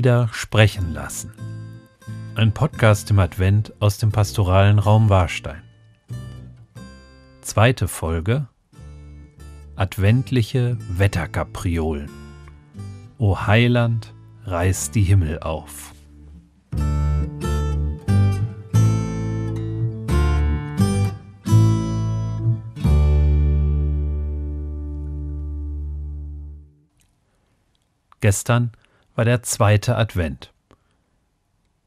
Lieder sprechen lassen. Ein Podcast im Advent aus dem pastoralen Raum Warstein. Zweite Folge Adventliche Wetterkapriolen. O Heiland, reiß die Himmel auf. Gestern war der zweite Advent.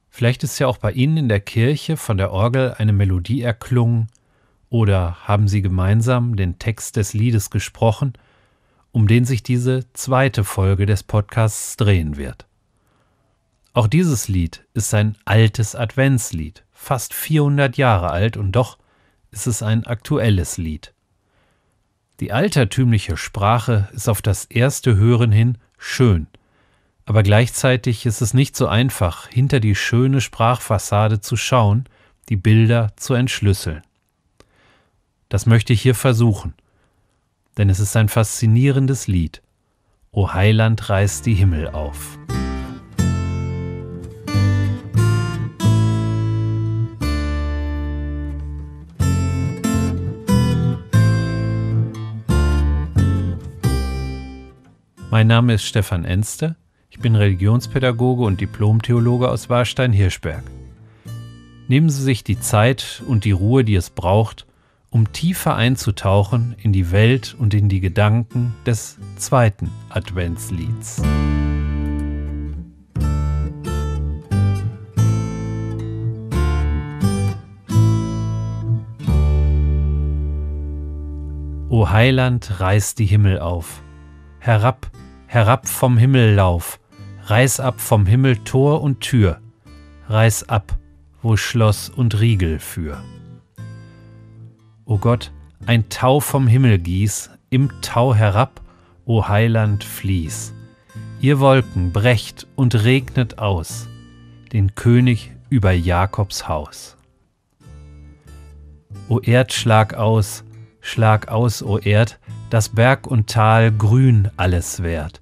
Vielleicht ist ja auch bei Ihnen in der Kirche von der Orgel eine Melodie erklungen, oder haben Sie gemeinsam den Text des Liedes gesprochen, um den sich diese zweite Folge des Podcasts drehen wird. Auch dieses Lied ist ein altes Adventslied, fast 400 Jahre alt und doch ist es ein aktuelles Lied. Die altertümliche Sprache ist auf das erste Hören hin schön – aber gleichzeitig ist es nicht so einfach, hinter die schöne Sprachfassade zu schauen, die Bilder zu entschlüsseln. Das möchte ich hier versuchen, denn es ist ein faszinierendes Lied. O Heiland reißt die Himmel auf. Mein Name ist Stefan Enste ich bin Religionspädagoge und Diplomtheologe aus Warstein-Hirschberg. Nehmen Sie sich die Zeit und die Ruhe, die es braucht, um tiefer einzutauchen in die Welt und in die Gedanken des zweiten Adventslieds. O Heiland, reiß die Himmel auf. Herab, herab vom Himmellauf, Reiß ab vom Himmel Tor und Tür, reiß ab, wo Schloss und Riegel führ. O Gott, ein Tau vom Himmel gieß, im Tau herab, o Heiland, fließ. Ihr Wolken brecht und regnet aus, den König über Jakobs Haus. O Erd, schlag aus, schlag aus, o Erd, Das Berg und Tal grün alles wert.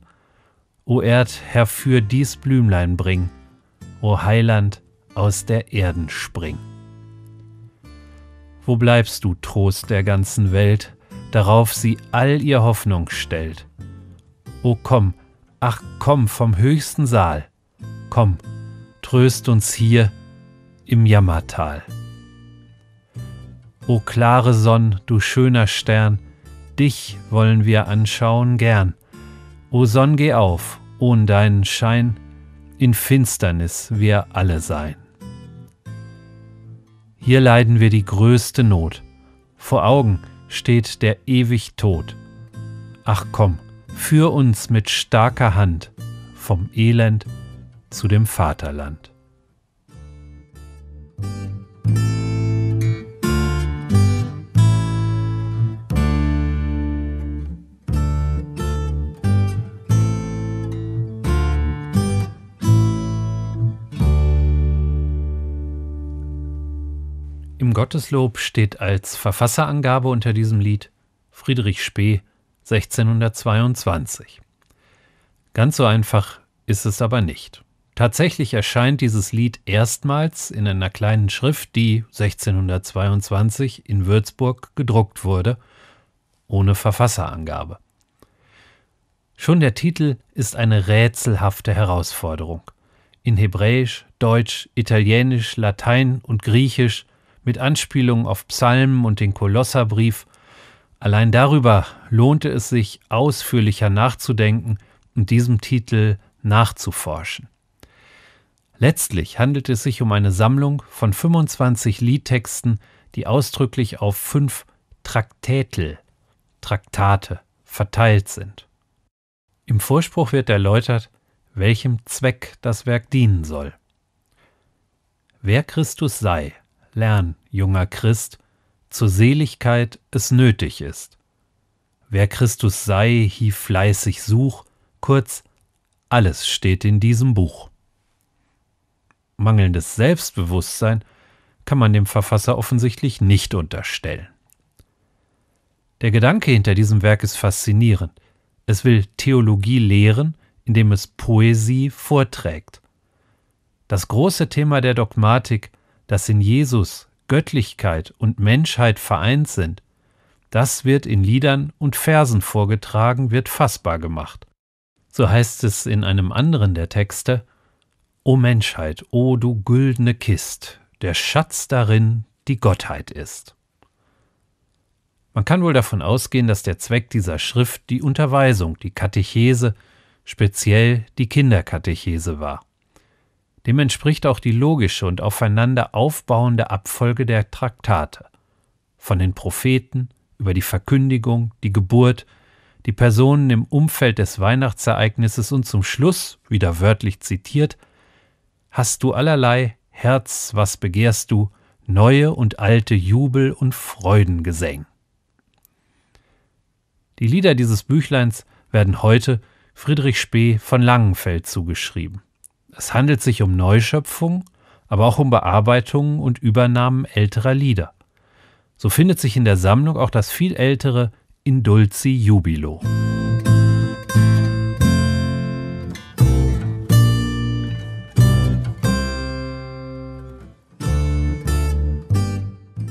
O Erd, herfür dies Blümlein bring, O Heiland, aus der Erden spring. Wo bleibst du, Trost der ganzen Welt, darauf sie all ihr Hoffnung stellt? O komm, ach komm vom höchsten Saal, komm, tröst uns hier im Jammertal. O klare Sonn, du schöner Stern, dich wollen wir anschauen gern. O Sonn, geh auf ohne deinen Schein, in Finsternis wir alle sein. Hier leiden wir die größte Not, vor Augen steht der ewig Tod. Ach komm, führ uns mit starker Hand vom Elend zu dem Vaterland. Gotteslob steht als Verfasserangabe unter diesem Lied Friedrich Spee 1622. Ganz so einfach ist es aber nicht. Tatsächlich erscheint dieses Lied erstmals in einer kleinen Schrift, die 1622 in Würzburg gedruckt wurde, ohne Verfasserangabe. Schon der Titel ist eine rätselhafte Herausforderung. In Hebräisch, Deutsch, Italienisch, Latein und Griechisch mit Anspielungen auf Psalmen und den Kolosserbrief. Allein darüber lohnte es sich, ausführlicher nachzudenken und diesem Titel nachzuforschen. Letztlich handelt es sich um eine Sammlung von 25 Liedtexten, die ausdrücklich auf fünf Traktätel, Traktate, verteilt sind. Im Vorspruch wird erläutert, welchem Zweck das Werk dienen soll. Wer Christus sei, lern, junger Christ, zur Seligkeit es nötig ist. Wer Christus sei, hie fleißig such, kurz, alles steht in diesem Buch. Mangelndes Selbstbewusstsein kann man dem Verfasser offensichtlich nicht unterstellen. Der Gedanke hinter diesem Werk ist faszinierend. Es will Theologie lehren, indem es Poesie vorträgt. Das große Thema der Dogmatik dass in Jesus Göttlichkeit und Menschheit vereint sind, das wird in Liedern und Versen vorgetragen, wird fassbar gemacht. So heißt es in einem anderen der Texte, O Menschheit, o du güldene Kist, der Schatz darin die Gottheit ist. Man kann wohl davon ausgehen, dass der Zweck dieser Schrift die Unterweisung, die Katechese, speziell die Kinderkatechese war. Dem entspricht auch die logische und aufeinander aufbauende Abfolge der Traktate. Von den Propheten über die Verkündigung, die Geburt, die Personen im Umfeld des Weihnachtsereignisses und zum Schluss, wieder wörtlich zitiert, Hast du allerlei, Herz, was begehrst du, neue und alte Jubel und Freudengesäng. Die Lieder dieses Büchleins werden heute Friedrich Spee von Langenfeld zugeschrieben. Es handelt sich um Neuschöpfung, aber auch um Bearbeitungen und Übernahmen älterer Lieder. So findet sich in der Sammlung auch das viel ältere In Dulci Jubilo.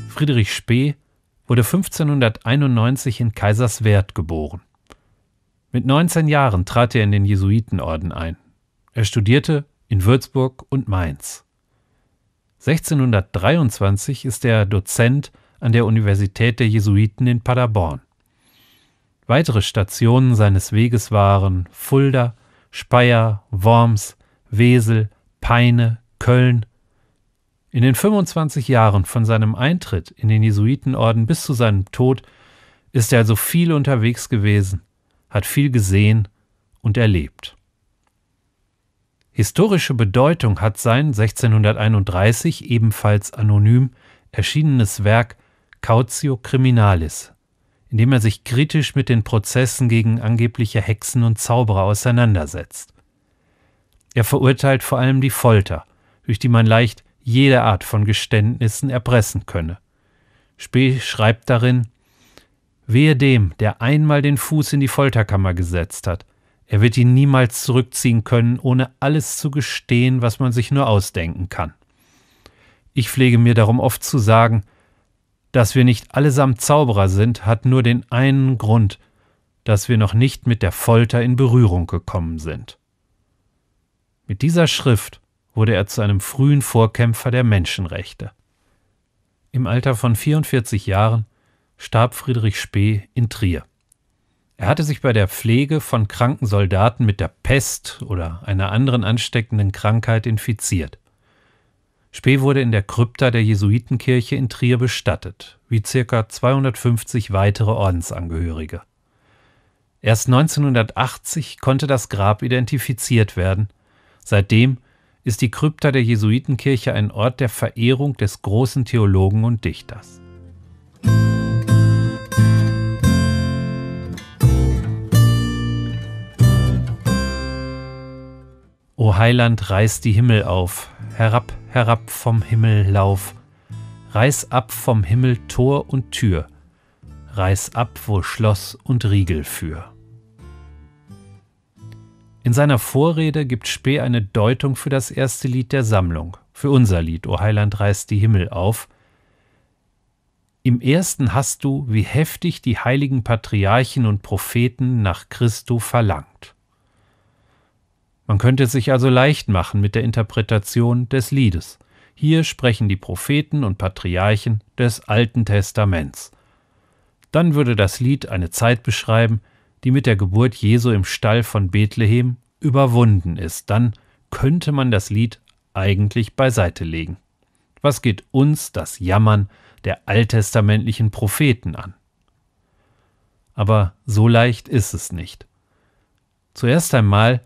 Friedrich Spee wurde 1591 in Kaiserswerth geboren. Mit 19 Jahren trat er in den Jesuitenorden ein er studierte in Würzburg und Mainz. 1623 ist er Dozent an der Universität der Jesuiten in Paderborn. Weitere Stationen seines Weges waren Fulda, Speyer, Worms, Wesel, Peine, Köln. In den 25 Jahren von seinem Eintritt in den Jesuitenorden bis zu seinem Tod ist er also viel unterwegs gewesen, hat viel gesehen und erlebt. Historische Bedeutung hat sein 1631 ebenfalls anonym erschienenes Werk Cautio Criminalis, in dem er sich kritisch mit den Prozessen gegen angebliche Hexen und Zauberer auseinandersetzt. Er verurteilt vor allem die Folter, durch die man leicht jede Art von Geständnissen erpressen könne. Spee schreibt darin Wehe dem, der einmal den Fuß in die Folterkammer gesetzt hat, er wird ihn niemals zurückziehen können, ohne alles zu gestehen, was man sich nur ausdenken kann. Ich pflege mir darum oft zu sagen, dass wir nicht allesamt Zauberer sind, hat nur den einen Grund, dass wir noch nicht mit der Folter in Berührung gekommen sind. Mit dieser Schrift wurde er zu einem frühen Vorkämpfer der Menschenrechte. Im Alter von 44 Jahren starb Friedrich Spee in Trier. Er hatte sich bei der Pflege von kranken Soldaten mit der Pest oder einer anderen ansteckenden Krankheit infiziert. Spee wurde in der Krypta der Jesuitenkirche in Trier bestattet, wie ca. 250 weitere Ordensangehörige. Erst 1980 konnte das Grab identifiziert werden. Seitdem ist die Krypta der Jesuitenkirche ein Ort der Verehrung des großen Theologen und Dichters. Musik O Heiland, reiß die Himmel auf, herab, herab vom Himmel lauf, reiß ab vom Himmel Tor und Tür, reiß ab, wo Schloss und Riegel für. In seiner Vorrede gibt Spee eine Deutung für das erste Lied der Sammlung, für unser Lied O Heiland, reiß die Himmel auf. Im ersten hast du, wie heftig die heiligen Patriarchen und Propheten nach Christo verlangt. Man könnte es sich also leicht machen mit der Interpretation des Liedes. Hier sprechen die Propheten und Patriarchen des Alten Testaments. Dann würde das Lied eine Zeit beschreiben, die mit der Geburt Jesu im Stall von Bethlehem überwunden ist. Dann könnte man das Lied eigentlich beiseite legen. Was geht uns das Jammern der alttestamentlichen Propheten an? Aber so leicht ist es nicht. Zuerst einmal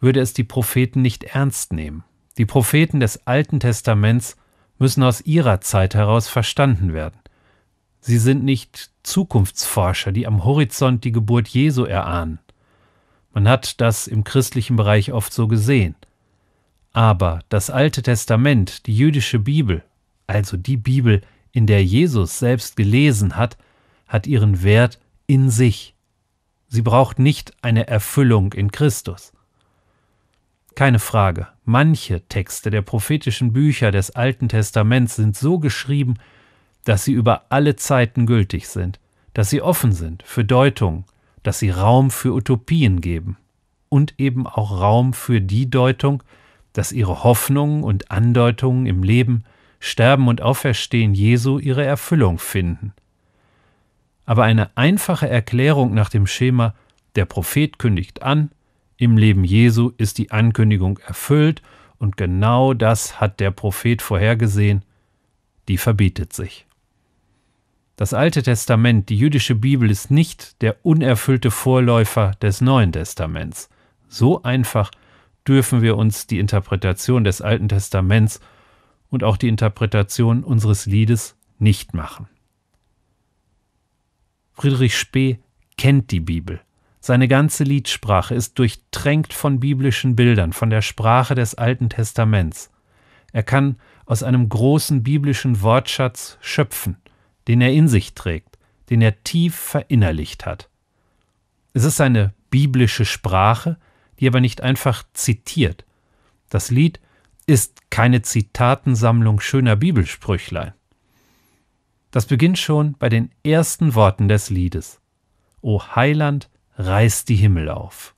würde es die Propheten nicht ernst nehmen. Die Propheten des Alten Testaments müssen aus ihrer Zeit heraus verstanden werden. Sie sind nicht Zukunftsforscher, die am Horizont die Geburt Jesu erahnen. Man hat das im christlichen Bereich oft so gesehen. Aber das Alte Testament, die jüdische Bibel, also die Bibel, in der Jesus selbst gelesen hat, hat ihren Wert in sich. Sie braucht nicht eine Erfüllung in Christus. Keine Frage, manche Texte der prophetischen Bücher des Alten Testaments sind so geschrieben, dass sie über alle Zeiten gültig sind, dass sie offen sind für Deutungen, dass sie Raum für Utopien geben und eben auch Raum für die Deutung, dass ihre Hoffnungen und Andeutungen im Leben, Sterben und Auferstehen Jesu ihre Erfüllung finden. Aber eine einfache Erklärung nach dem Schema Der Prophet kündigt an, im Leben Jesu ist die Ankündigung erfüllt und genau das hat der Prophet vorhergesehen, die verbietet sich. Das Alte Testament, die jüdische Bibel, ist nicht der unerfüllte Vorläufer des Neuen Testaments. So einfach dürfen wir uns die Interpretation des Alten Testaments und auch die Interpretation unseres Liedes nicht machen. Friedrich Spee kennt die Bibel. Seine ganze Liedsprache ist durchtränkt von biblischen Bildern, von der Sprache des Alten Testaments. Er kann aus einem großen biblischen Wortschatz schöpfen, den er in sich trägt, den er tief verinnerlicht hat. Es ist eine biblische Sprache, die aber nicht einfach zitiert. Das Lied ist keine Zitatensammlung schöner Bibelsprüchlein. Das beginnt schon bei den ersten Worten des Liedes. O Heiland, reißt die Himmel auf.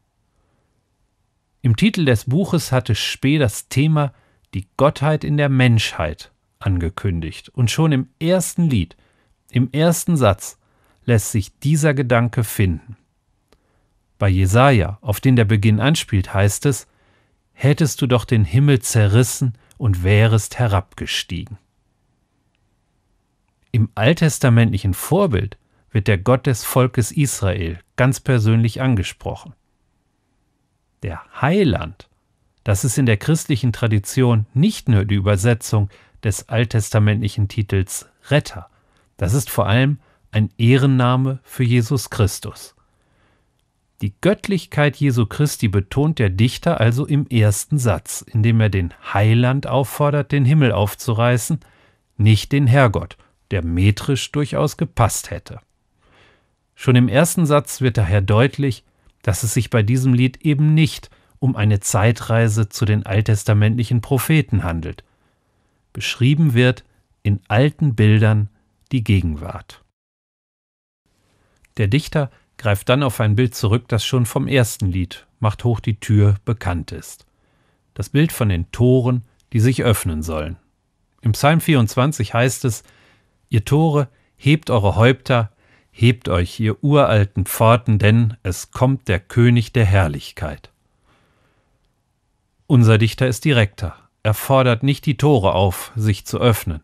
Im Titel des Buches hatte Spee das Thema die Gottheit in der Menschheit angekündigt. Und schon im ersten Lied, im ersten Satz, lässt sich dieser Gedanke finden. Bei Jesaja, auf den der Beginn anspielt, heißt es: Hättest du doch den Himmel zerrissen und wärest herabgestiegen. Im alttestamentlichen Vorbild wird der Gott des Volkes Israel ganz persönlich angesprochen. Der Heiland, das ist in der christlichen Tradition nicht nur die Übersetzung des alttestamentlichen Titels Retter, das ist vor allem ein Ehrenname für Jesus Christus. Die Göttlichkeit Jesu Christi betont der Dichter also im ersten Satz, indem er den Heiland auffordert, den Himmel aufzureißen, nicht den Herrgott, der metrisch durchaus gepasst hätte. Schon im ersten Satz wird daher deutlich, dass es sich bei diesem Lied eben nicht um eine Zeitreise zu den alttestamentlichen Propheten handelt. Beschrieben wird in alten Bildern die Gegenwart. Der Dichter greift dann auf ein Bild zurück, das schon vom ersten Lied Macht hoch die Tür bekannt ist. Das Bild von den Toren, die sich öffnen sollen. Im Psalm 24 heißt es, Ihr Tore, hebt eure Häupter, Hebt euch, ihr uralten Pforten, denn es kommt der König der Herrlichkeit. Unser Dichter ist direkter. Er fordert nicht die Tore auf, sich zu öffnen.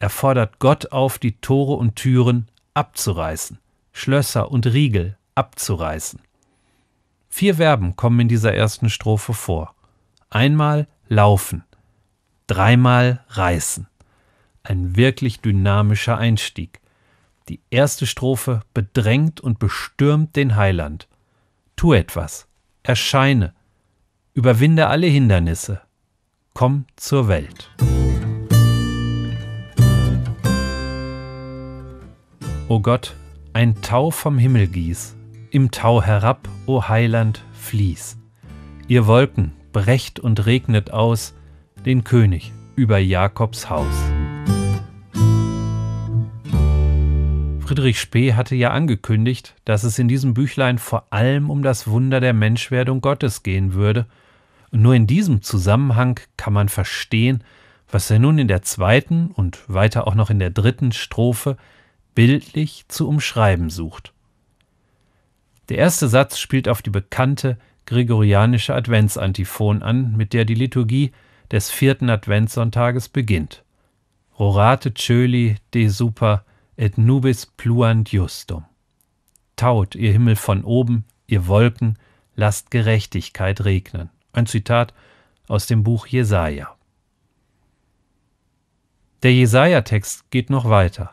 Er fordert Gott auf, die Tore und Türen abzureißen, Schlösser und Riegel abzureißen. Vier Verben kommen in dieser ersten Strophe vor. Einmal laufen, dreimal reißen. Ein wirklich dynamischer Einstieg. Die erste Strophe bedrängt und bestürmt den Heiland. Tu etwas, erscheine, überwinde alle Hindernisse, komm zur Welt. O Gott, ein Tau vom Himmel gieß, im Tau herab, o Heiland, fließ. Ihr Wolken brecht und regnet aus den König über Jakobs Haus. Friedrich Spee hatte ja angekündigt, dass es in diesem Büchlein vor allem um das Wunder der Menschwerdung Gottes gehen würde, und nur in diesem Zusammenhang kann man verstehen, was er nun in der zweiten und weiter auch noch in der dritten Strophe bildlich zu umschreiben sucht. Der erste Satz spielt auf die bekannte gregorianische Adventsantiphon an, mit der die Liturgie des vierten Adventssonntages beginnt. Rorate cöli de super et nubis pluant justum. Taut, ihr Himmel von oben, ihr Wolken, lasst Gerechtigkeit regnen. Ein Zitat aus dem Buch Jesaja. Der Jesaja-Text geht noch weiter.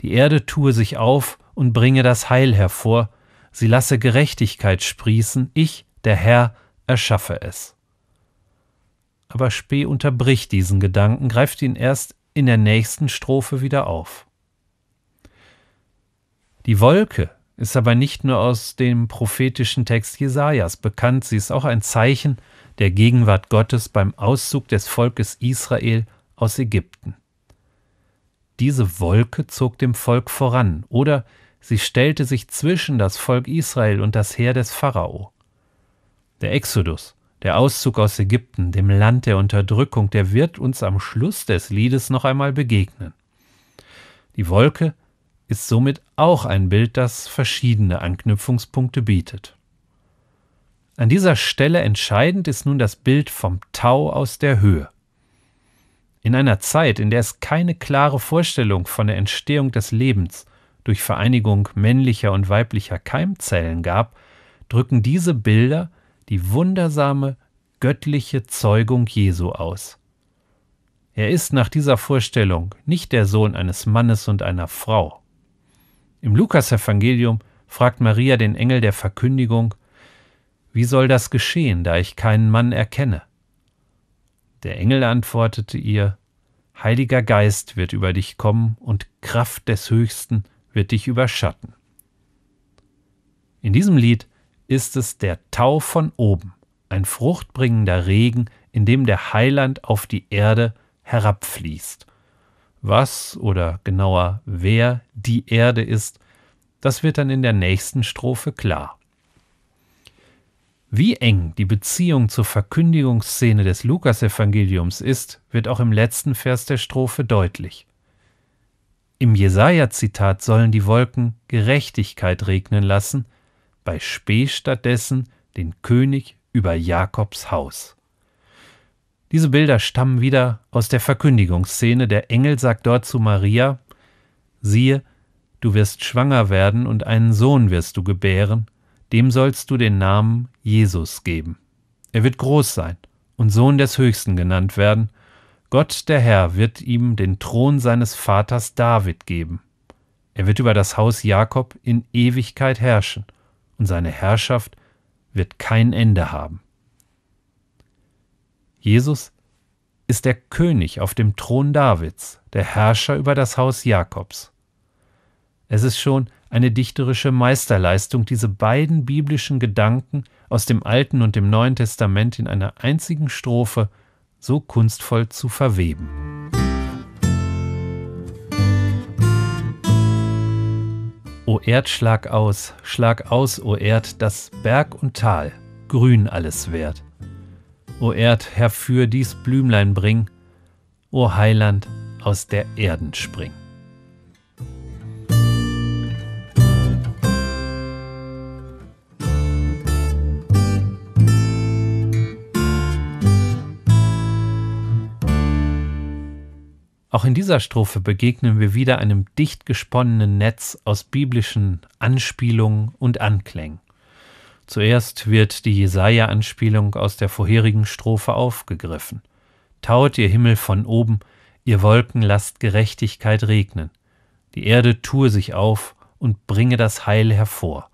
Die Erde tue sich auf und bringe das Heil hervor, sie lasse Gerechtigkeit sprießen, ich, der Herr, erschaffe es. Aber Spee unterbricht diesen Gedanken, greift ihn erst in der nächsten Strophe wieder auf. Die Wolke ist aber nicht nur aus dem prophetischen Text Jesajas bekannt, sie ist auch ein Zeichen der Gegenwart Gottes beim Auszug des Volkes Israel aus Ägypten. Diese Wolke zog dem Volk voran, oder sie stellte sich zwischen das Volk Israel und das Heer des Pharao. Der Exodus, der Auszug aus Ägypten, dem Land der Unterdrückung, der wird uns am Schluss des Liedes noch einmal begegnen. Die Wolke ist somit auch ein Bild, das verschiedene Anknüpfungspunkte bietet. An dieser Stelle entscheidend ist nun das Bild vom Tau aus der Höhe. In einer Zeit, in der es keine klare Vorstellung von der Entstehung des Lebens durch Vereinigung männlicher und weiblicher Keimzellen gab, drücken diese Bilder die wundersame göttliche Zeugung Jesu aus. Er ist nach dieser Vorstellung nicht der Sohn eines Mannes und einer Frau, im Lukasevangelium fragt Maria den Engel der Verkündigung, wie soll das geschehen, da ich keinen Mann erkenne? Der Engel antwortete ihr, Heiliger Geist wird über dich kommen und Kraft des Höchsten wird dich überschatten. In diesem Lied ist es der Tau von oben, ein fruchtbringender Regen, in dem der Heiland auf die Erde herabfließt was oder genauer wer die Erde ist, das wird dann in der nächsten Strophe klar. Wie eng die Beziehung zur Verkündigungsszene des Lukasevangeliums ist, wird auch im letzten Vers der Strophe deutlich. Im Jesaja-Zitat sollen die Wolken Gerechtigkeit regnen lassen, bei Spee stattdessen den König über Jakobs Haus. Diese Bilder stammen wieder aus der Verkündigungsszene. Der Engel sagt dort zu Maria, siehe, du wirst schwanger werden und einen Sohn wirst du gebären, dem sollst du den Namen Jesus geben. Er wird groß sein und Sohn des Höchsten genannt werden. Gott der Herr wird ihm den Thron seines Vaters David geben. Er wird über das Haus Jakob in Ewigkeit herrschen, und seine Herrschaft wird kein Ende haben. Jesus ist der König auf dem Thron Davids, der Herrscher über das Haus Jakobs. Es ist schon eine dichterische Meisterleistung, diese beiden biblischen Gedanken aus dem Alten und dem Neuen Testament in einer einzigen Strophe so kunstvoll zu verweben. O Erd, schlag aus, schlag aus, O Erd, das Berg und Tal, grün alles wert. O Erd, herfür dies Blümlein bring, O Heiland, aus der Erden spring. Auch in dieser Strophe begegnen wir wieder einem dicht gesponnenen Netz aus biblischen Anspielungen und Anklängen. Zuerst wird die Jesaja-Anspielung aus der vorherigen Strophe aufgegriffen. Taut ihr Himmel von oben, ihr Wolken lasst Gerechtigkeit regnen. Die Erde tue sich auf und bringe das Heil hervor.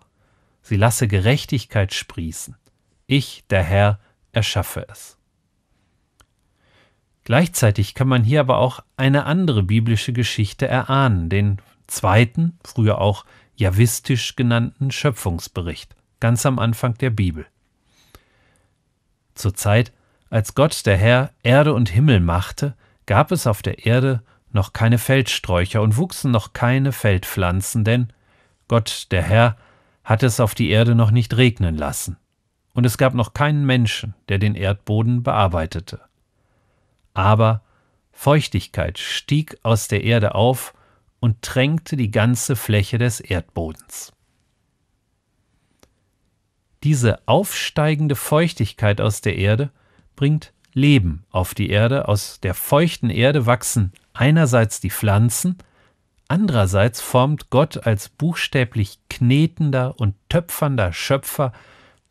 Sie lasse Gerechtigkeit sprießen. Ich, der Herr, erschaffe es. Gleichzeitig kann man hier aber auch eine andere biblische Geschichte erahnen, den zweiten, früher auch javistisch genannten Schöpfungsbericht ganz am Anfang der Bibel. Zur Zeit, als Gott der Herr Erde und Himmel machte, gab es auf der Erde noch keine Feldsträucher und wuchsen noch keine Feldpflanzen, denn Gott der Herr hat es auf die Erde noch nicht regnen lassen, und es gab noch keinen Menschen, der den Erdboden bearbeitete. Aber Feuchtigkeit stieg aus der Erde auf und tränkte die ganze Fläche des Erdbodens. Diese aufsteigende Feuchtigkeit aus der Erde bringt Leben auf die Erde. Aus der feuchten Erde wachsen einerseits die Pflanzen, andererseits formt Gott als buchstäblich knetender und töpfernder Schöpfer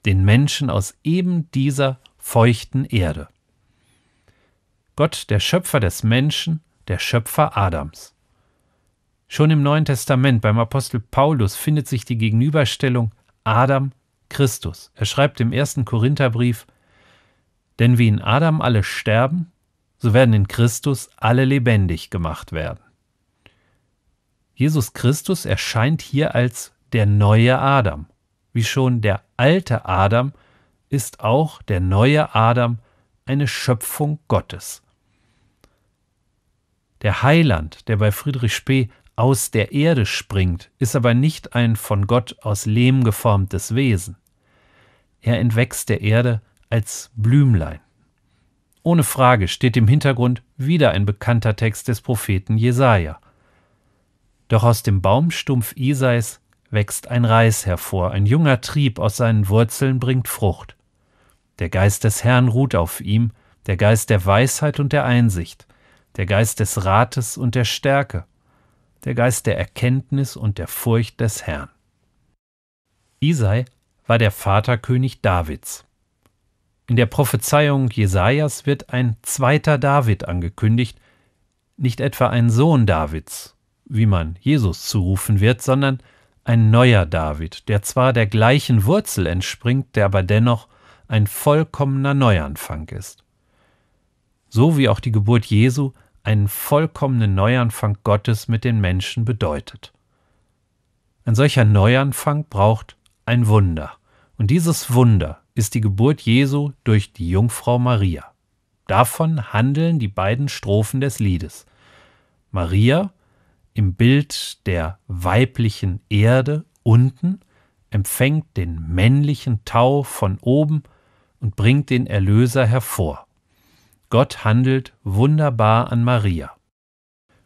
den Menschen aus eben dieser feuchten Erde. Gott, der Schöpfer des Menschen, der Schöpfer Adams. Schon im Neuen Testament beim Apostel Paulus findet sich die Gegenüberstellung Adam Christus. Er schreibt im ersten Korintherbrief, denn wie in Adam alle sterben, so werden in Christus alle lebendig gemacht werden. Jesus Christus erscheint hier als der neue Adam. Wie schon der alte Adam ist auch der neue Adam eine Schöpfung Gottes. Der Heiland, der bei Friedrich Spee aus der Erde springt, ist aber nicht ein von Gott aus Lehm geformtes Wesen. Er entwächst der Erde als Blümlein. Ohne Frage steht im Hintergrund wieder ein bekannter Text des Propheten Jesaja. Doch aus dem Baumstumpf Isais wächst ein Reis hervor, ein junger Trieb aus seinen Wurzeln bringt Frucht. Der Geist des Herrn ruht auf ihm, der Geist der Weisheit und der Einsicht, der Geist des Rates und der Stärke, der Geist der Erkenntnis und der Furcht des Herrn. Isai war der Vater König Davids. In der Prophezeiung Jesajas wird ein zweiter David angekündigt, nicht etwa ein Sohn Davids, wie man Jesus zurufen wird, sondern ein neuer David, der zwar der gleichen Wurzel entspringt, der aber dennoch ein vollkommener Neuanfang ist. So wie auch die Geburt Jesu einen vollkommenen Neuanfang Gottes mit den Menschen bedeutet. Ein solcher Neuanfang braucht ein Wunder. Und dieses Wunder ist die Geburt Jesu durch die Jungfrau Maria. Davon handeln die beiden Strophen des Liedes. Maria im Bild der weiblichen Erde unten empfängt den männlichen Tau von oben und bringt den Erlöser hervor. Gott handelt wunderbar an Maria.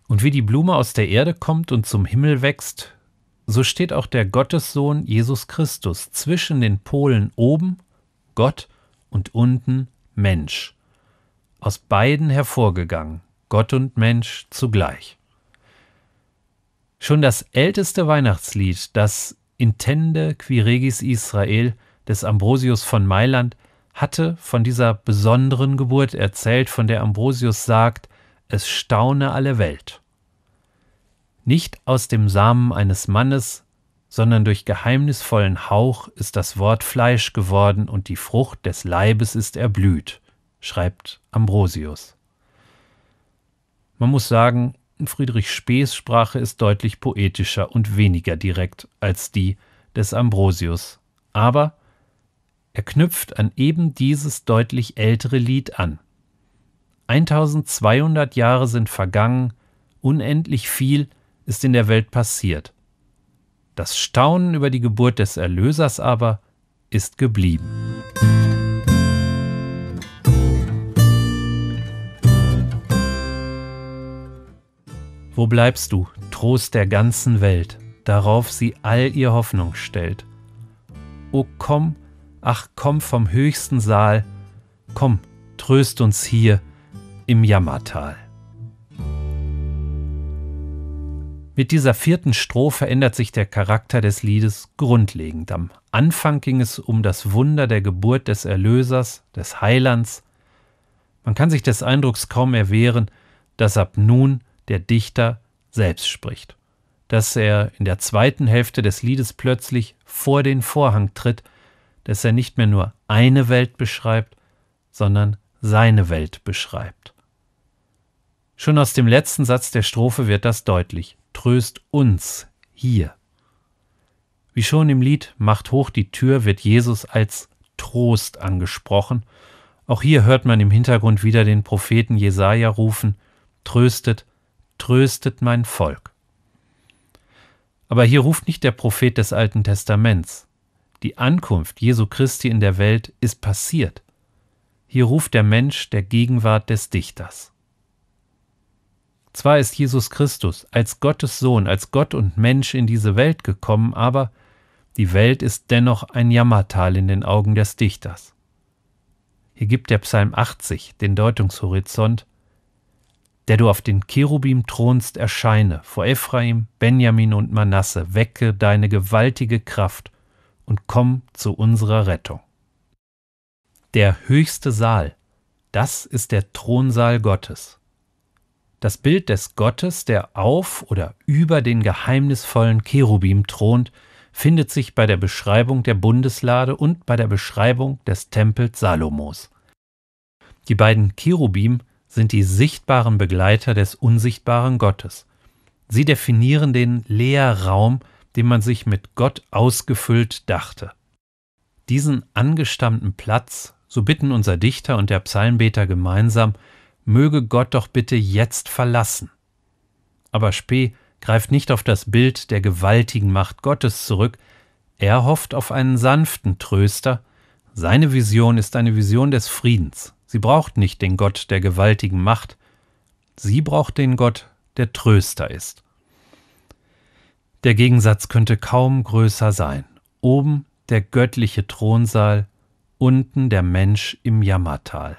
Und wie die Blume aus der Erde kommt und zum Himmel wächst, so steht auch der Gottessohn Jesus Christus zwischen den Polen oben, Gott, und unten Mensch. Aus beiden hervorgegangen, Gott und Mensch zugleich. Schon das älteste Weihnachtslied, das Intende qui regis Israel des Ambrosius von Mailand, hatte von dieser besonderen Geburt erzählt, von der Ambrosius sagt, es staune alle Welt. Nicht aus dem Samen eines Mannes, sondern durch geheimnisvollen Hauch ist das Wort Fleisch geworden und die Frucht des Leibes ist erblüht, schreibt Ambrosius. Man muss sagen, Friedrich Spees Sprache ist deutlich poetischer und weniger direkt als die des Ambrosius, aber er knüpft an eben dieses deutlich ältere Lied an. 1200 Jahre sind vergangen, unendlich viel ist in der Welt passiert. Das Staunen über die Geburt des Erlösers aber ist geblieben. Wo bleibst du, Trost der ganzen Welt, darauf sie all ihr Hoffnung stellt? O komm, ach komm vom höchsten Saal, komm, tröst uns hier im Jammertal. Mit dieser vierten Strophe ändert sich der Charakter des Liedes grundlegend. Am Anfang ging es um das Wunder der Geburt des Erlösers, des Heilands. Man kann sich des Eindrucks kaum erwehren, dass ab nun der Dichter selbst spricht, dass er in der zweiten Hälfte des Liedes plötzlich vor den Vorhang tritt, dass er nicht mehr nur eine Welt beschreibt, sondern seine Welt beschreibt. Schon aus dem letzten Satz der Strophe wird das deutlich tröst uns hier. Wie schon im Lied Macht hoch die Tür wird Jesus als Trost angesprochen. Auch hier hört man im Hintergrund wieder den Propheten Jesaja rufen: Tröstet, tröstet mein Volk. Aber hier ruft nicht der Prophet des Alten Testaments. Die Ankunft Jesu Christi in der Welt ist passiert. Hier ruft der Mensch der Gegenwart des Dichters. Zwar ist Jesus Christus als Gottes Sohn, als Gott und Mensch in diese Welt gekommen, aber die Welt ist dennoch ein Jammertal in den Augen des Dichters. Hier gibt der Psalm 80 den Deutungshorizont, der du auf den Cherubim thronst, erscheine vor Ephraim, Benjamin und Manasse, wecke deine gewaltige Kraft und komm zu unserer Rettung. Der höchste Saal, das ist der Thronsaal Gottes das Bild des Gottes, der auf oder über den geheimnisvollen Cherubim thront, findet sich bei der Beschreibung der Bundeslade und bei der Beschreibung des Tempels Salomos. Die beiden Cherubim sind die sichtbaren Begleiter des unsichtbaren Gottes. Sie definieren den Leerraum, den man sich mit Gott ausgefüllt dachte. Diesen angestammten Platz, so bitten unser Dichter und der Psalmbeter gemeinsam, möge Gott doch bitte jetzt verlassen. Aber Spee greift nicht auf das Bild der gewaltigen Macht Gottes zurück, er hofft auf einen sanften Tröster, seine Vision ist eine Vision des Friedens. Sie braucht nicht den Gott der gewaltigen Macht, sie braucht den Gott, der Tröster ist. Der Gegensatz könnte kaum größer sein. Oben der göttliche Thronsaal, unten der Mensch im Jammertal.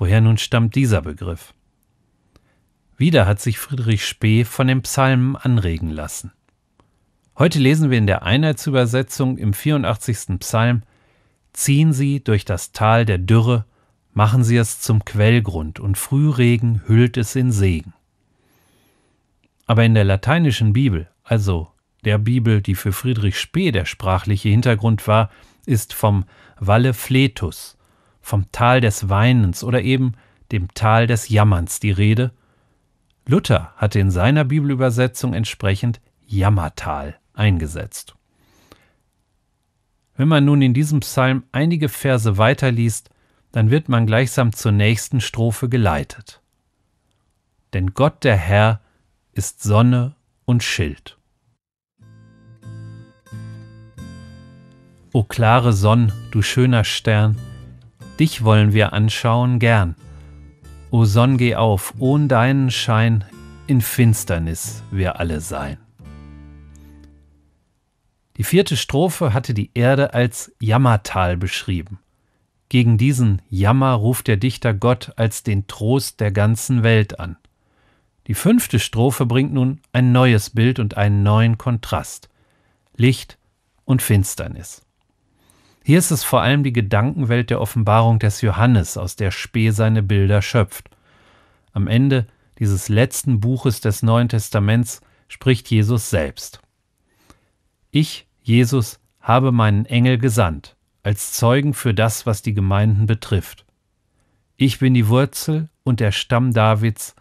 Woher nun stammt dieser Begriff? Wieder hat sich Friedrich Spee von den Psalmen anregen lassen. Heute lesen wir in der Einheitsübersetzung im 84. Psalm: Ziehen Sie durch das Tal der Dürre, machen Sie es zum Quellgrund und Frühregen hüllt es in Segen. Aber in der lateinischen Bibel, also der Bibel, die für Friedrich Spee der sprachliche Hintergrund war, ist vom Valle Fletus, vom Tal des Weinens oder eben dem Tal des Jammerns die Rede. Luther hatte in seiner Bibelübersetzung entsprechend Jammertal eingesetzt. Wenn man nun in diesem Psalm einige Verse weiterliest, dann wird man gleichsam zur nächsten Strophe geleitet. Denn Gott der Herr ist Sonne und Schild. O klare Sonn, du schöner Stern, dich wollen wir anschauen gern. O Sonn, geh auf, ohn deinen Schein, in Finsternis wir alle sein. Die vierte Strophe hatte die Erde als Jammertal beschrieben. Gegen diesen Jammer ruft der Dichter Gott als den Trost der ganzen Welt an. Die fünfte Strophe bringt nun ein neues Bild und einen neuen Kontrast. Licht und Finsternis. Hier ist es vor allem die Gedankenwelt der Offenbarung des Johannes, aus der Spee seine Bilder schöpft. Am Ende dieses letzten Buches des Neuen Testaments spricht Jesus selbst. Ich, Jesus, habe meinen Engel gesandt, als Zeugen für das, was die Gemeinden betrifft. Ich bin die Wurzel und der Stamm Davids,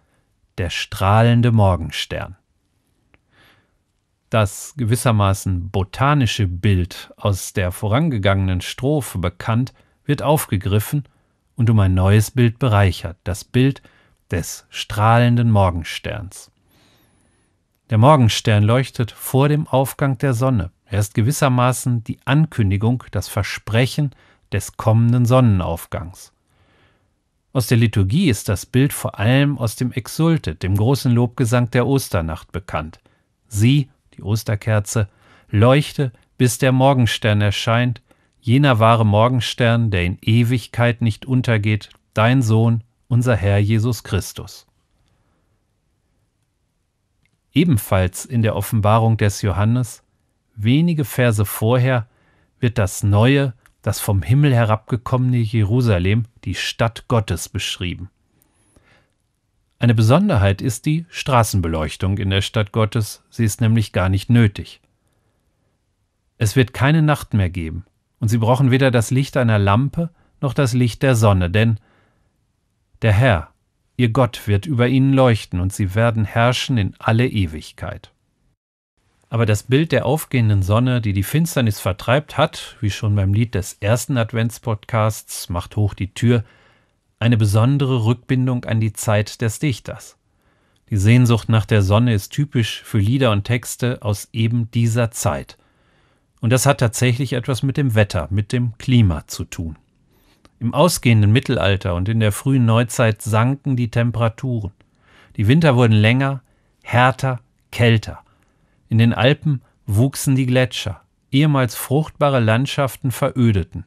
der strahlende Morgenstern das gewissermaßen botanische Bild aus der vorangegangenen Strophe bekannt, wird aufgegriffen und um ein neues Bild bereichert, das Bild des strahlenden Morgensterns. Der Morgenstern leuchtet vor dem Aufgang der Sonne. Er ist gewissermaßen die Ankündigung, das Versprechen des kommenden Sonnenaufgangs. Aus der Liturgie ist das Bild vor allem aus dem Exultet, dem großen Lobgesang der Osternacht bekannt. Sie die Osterkerze, leuchte, bis der Morgenstern erscheint, jener wahre Morgenstern, der in Ewigkeit nicht untergeht, dein Sohn, unser Herr Jesus Christus. Ebenfalls in der Offenbarung des Johannes, wenige Verse vorher, wird das neue, das vom Himmel herabgekommene Jerusalem, die Stadt Gottes beschrieben. Eine Besonderheit ist die Straßenbeleuchtung in der Stadt Gottes, sie ist nämlich gar nicht nötig. Es wird keine Nacht mehr geben, und sie brauchen weder das Licht einer Lampe noch das Licht der Sonne, denn der Herr, ihr Gott, wird über ihnen leuchten, und sie werden herrschen in alle Ewigkeit. Aber das Bild der aufgehenden Sonne, die die Finsternis vertreibt, hat, wie schon beim Lied des ersten Adventspodcasts, macht hoch die Tür, eine besondere Rückbindung an die Zeit des Dichters. Die Sehnsucht nach der Sonne ist typisch für Lieder und Texte aus eben dieser Zeit. Und das hat tatsächlich etwas mit dem Wetter, mit dem Klima zu tun. Im ausgehenden Mittelalter und in der frühen Neuzeit sanken die Temperaturen. Die Winter wurden länger, härter, kälter. In den Alpen wuchsen die Gletscher, ehemals fruchtbare Landschaften verödeten.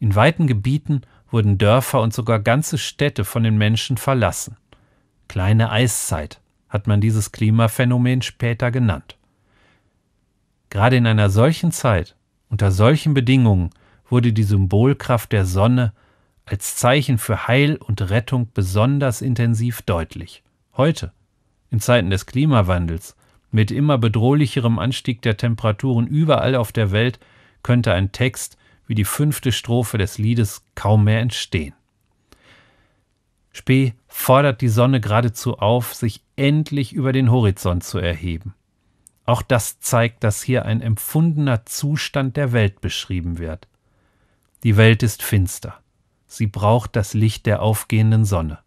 In weiten Gebieten wurden Dörfer und sogar ganze Städte von den Menschen verlassen. Kleine Eiszeit hat man dieses Klimaphänomen später genannt. Gerade in einer solchen Zeit, unter solchen Bedingungen, wurde die Symbolkraft der Sonne als Zeichen für Heil und Rettung besonders intensiv deutlich. Heute, in Zeiten des Klimawandels, mit immer bedrohlicherem Anstieg der Temperaturen überall auf der Welt, könnte ein Text wie die fünfte Strophe des Liedes kaum mehr entstehen. Spee fordert die Sonne geradezu auf, sich endlich über den Horizont zu erheben. Auch das zeigt, dass hier ein empfundener Zustand der Welt beschrieben wird. Die Welt ist finster. Sie braucht das Licht der aufgehenden Sonne.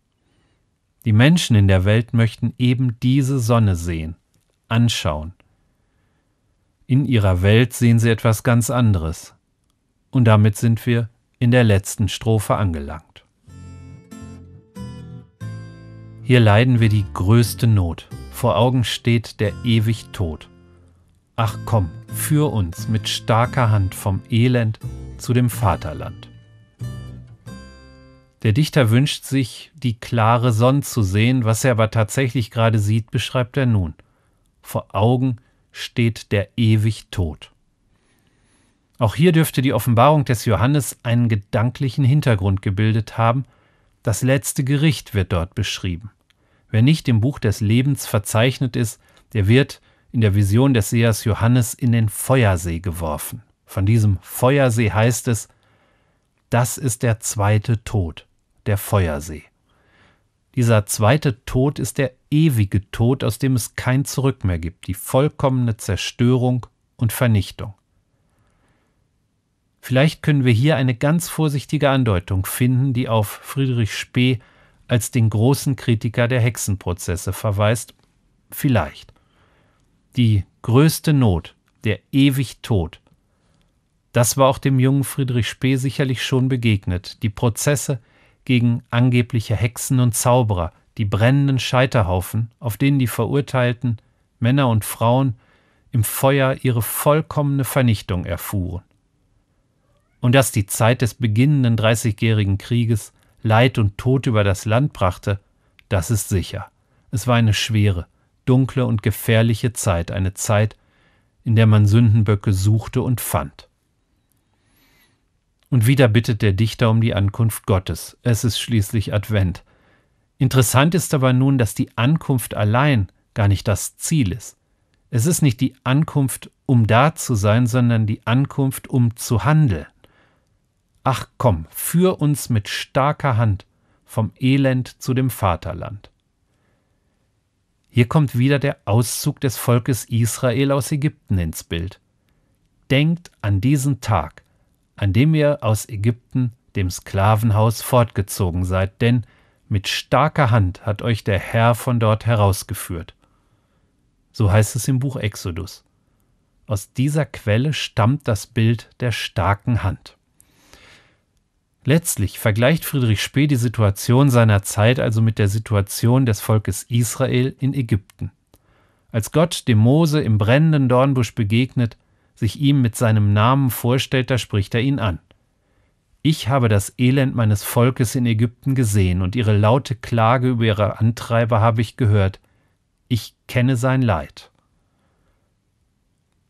Die Menschen in der Welt möchten eben diese Sonne sehen, anschauen. In ihrer Welt sehen sie etwas ganz anderes, und damit sind wir in der letzten Strophe angelangt. Hier leiden wir die größte Not. Vor Augen steht der ewig Tod. Ach komm, führ uns mit starker Hand vom Elend zu dem Vaterland. Der Dichter wünscht sich, die klare Sonne zu sehen, was er aber tatsächlich gerade sieht, beschreibt er nun. Vor Augen steht der ewig Tod. Auch hier dürfte die Offenbarung des Johannes einen gedanklichen Hintergrund gebildet haben. Das letzte Gericht wird dort beschrieben. Wer nicht im Buch des Lebens verzeichnet ist, der wird in der Vision des Sehers Johannes in den Feuersee geworfen. Von diesem Feuersee heißt es, das ist der zweite Tod, der Feuersee. Dieser zweite Tod ist der ewige Tod, aus dem es kein Zurück mehr gibt, die vollkommene Zerstörung und Vernichtung. Vielleicht können wir hier eine ganz vorsichtige Andeutung finden, die auf Friedrich Spee als den großen Kritiker der Hexenprozesse verweist. Vielleicht. Die größte Not, der ewig Tod. Das war auch dem jungen Friedrich Spee sicherlich schon begegnet. Die Prozesse gegen angebliche Hexen und Zauberer, die brennenden Scheiterhaufen, auf denen die Verurteilten, Männer und Frauen, im Feuer ihre vollkommene Vernichtung erfuhren und dass die Zeit des beginnenden Dreißigjährigen Krieges Leid und Tod über das Land brachte, das ist sicher. Es war eine schwere, dunkle und gefährliche Zeit, eine Zeit, in der man Sündenböcke suchte und fand. Und wieder bittet der Dichter um die Ankunft Gottes. Es ist schließlich Advent. Interessant ist aber nun, dass die Ankunft allein gar nicht das Ziel ist. Es ist nicht die Ankunft, um da zu sein, sondern die Ankunft, um zu handeln. Ach komm, führ uns mit starker Hand vom Elend zu dem Vaterland. Hier kommt wieder der Auszug des Volkes Israel aus Ägypten ins Bild. Denkt an diesen Tag, an dem ihr aus Ägypten, dem Sklavenhaus, fortgezogen seid, denn mit starker Hand hat euch der Herr von dort herausgeführt. So heißt es im Buch Exodus. Aus dieser Quelle stammt das Bild der starken Hand. Letztlich vergleicht Friedrich Spee die Situation seiner Zeit also mit der Situation des Volkes Israel in Ägypten. Als Gott dem Mose im brennenden Dornbusch begegnet, sich ihm mit seinem Namen vorstellt, da spricht er ihn an. Ich habe das Elend meines Volkes in Ägypten gesehen und ihre laute Klage über ihre Antreiber habe ich gehört. Ich kenne sein Leid.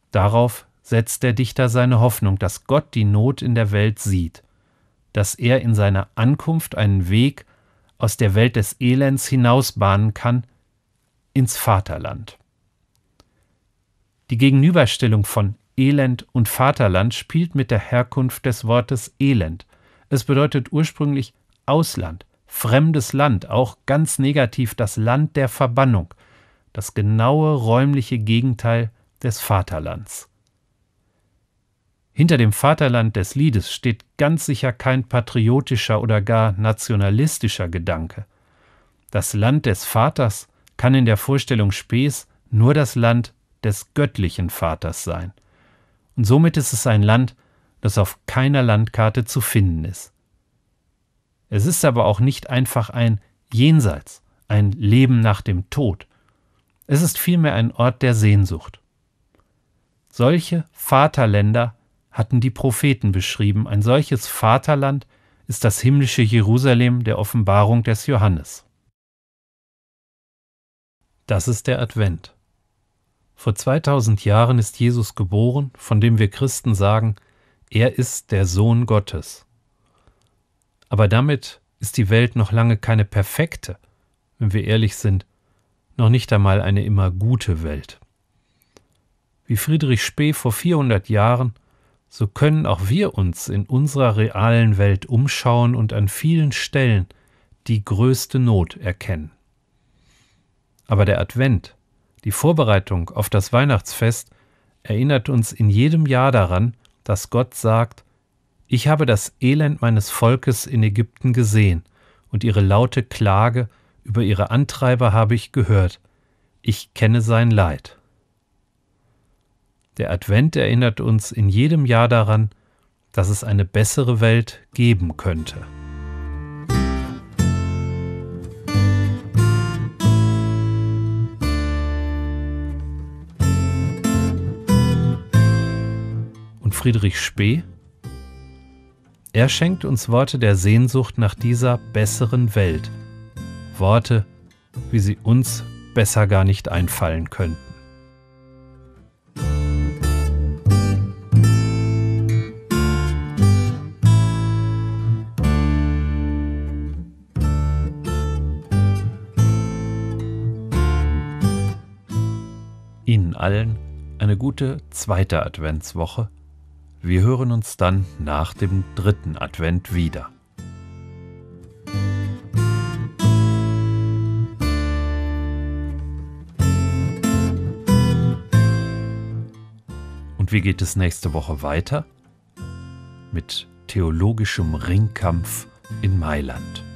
Darauf setzt der Dichter seine Hoffnung, dass Gott die Not in der Welt sieht dass er in seiner Ankunft einen Weg aus der Welt des Elends hinausbahnen kann ins Vaterland. Die Gegenüberstellung von Elend und Vaterland spielt mit der Herkunft des Wortes Elend. Es bedeutet ursprünglich Ausland, fremdes Land, auch ganz negativ das Land der Verbannung, das genaue räumliche Gegenteil des Vaterlands. Hinter dem Vaterland des Liedes steht ganz sicher kein patriotischer oder gar nationalistischer Gedanke. Das Land des Vaters kann in der Vorstellung Spees nur das Land des göttlichen Vaters sein. Und somit ist es ein Land, das auf keiner Landkarte zu finden ist. Es ist aber auch nicht einfach ein Jenseits, ein Leben nach dem Tod. Es ist vielmehr ein Ort der Sehnsucht. Solche Vaterländer hatten die Propheten beschrieben. Ein solches Vaterland ist das himmlische Jerusalem der Offenbarung des Johannes. Das ist der Advent. Vor 2000 Jahren ist Jesus geboren, von dem wir Christen sagen, er ist der Sohn Gottes. Aber damit ist die Welt noch lange keine perfekte, wenn wir ehrlich sind, noch nicht einmal eine immer gute Welt. Wie Friedrich Spee vor 400 Jahren so können auch wir uns in unserer realen Welt umschauen und an vielen Stellen die größte Not erkennen. Aber der Advent, die Vorbereitung auf das Weihnachtsfest, erinnert uns in jedem Jahr daran, dass Gott sagt, ich habe das Elend meines Volkes in Ägypten gesehen und ihre laute Klage über ihre Antreiber habe ich gehört. Ich kenne sein Leid. Der Advent erinnert uns in jedem Jahr daran, dass es eine bessere Welt geben könnte. Und Friedrich Spee? Er schenkt uns Worte der Sehnsucht nach dieser besseren Welt. Worte, wie sie uns besser gar nicht einfallen könnten. allen eine gute zweite Adventswoche. Wir hören uns dann nach dem dritten Advent wieder. Und wie geht es nächste Woche weiter? Mit theologischem Ringkampf in Mailand.